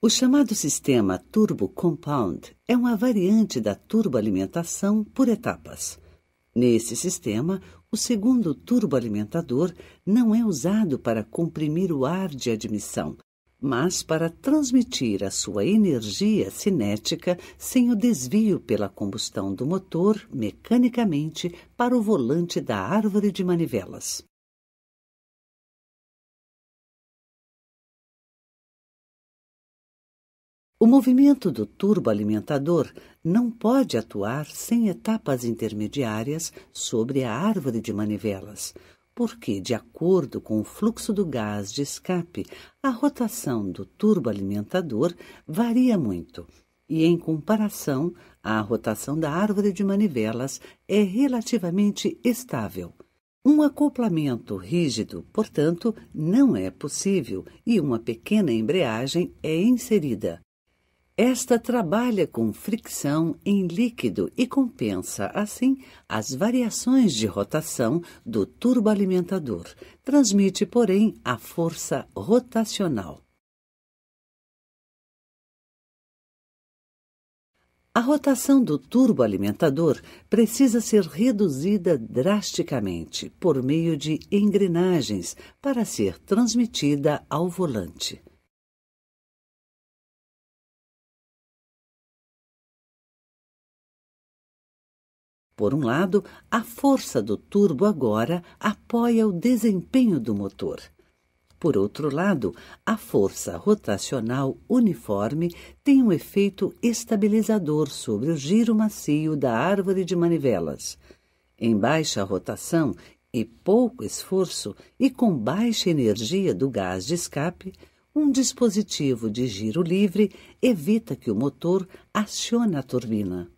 O chamado sistema Turbo Compound é uma variante da turboalimentação por etapas. Nesse sistema, o segundo turboalimentador não é usado para comprimir o ar de admissão, mas para transmitir a sua energia cinética sem o desvio pela combustão do motor mecanicamente para o volante da árvore de manivelas. O movimento do turboalimentador não pode atuar sem etapas intermediárias sobre a árvore de manivelas, porque, de acordo com o fluxo do gás de escape, a rotação do turboalimentador varia muito e, em comparação, a rotação da árvore de manivelas é relativamente estável. Um acoplamento rígido, portanto, não é possível e uma pequena embreagem é inserida, esta trabalha com fricção em líquido e compensa, assim, as variações de rotação do turboalimentador. Transmite, porém, a força rotacional. A rotação do turboalimentador precisa ser reduzida drasticamente por meio de engrenagens para ser transmitida ao volante. Por um lado, a força do turbo agora apoia o desempenho do motor. Por outro lado, a força rotacional uniforme tem um efeito estabilizador sobre o giro macio da árvore de manivelas. Em baixa rotação e pouco esforço e com baixa energia do gás de escape, um dispositivo de giro livre evita que o motor acione a turbina.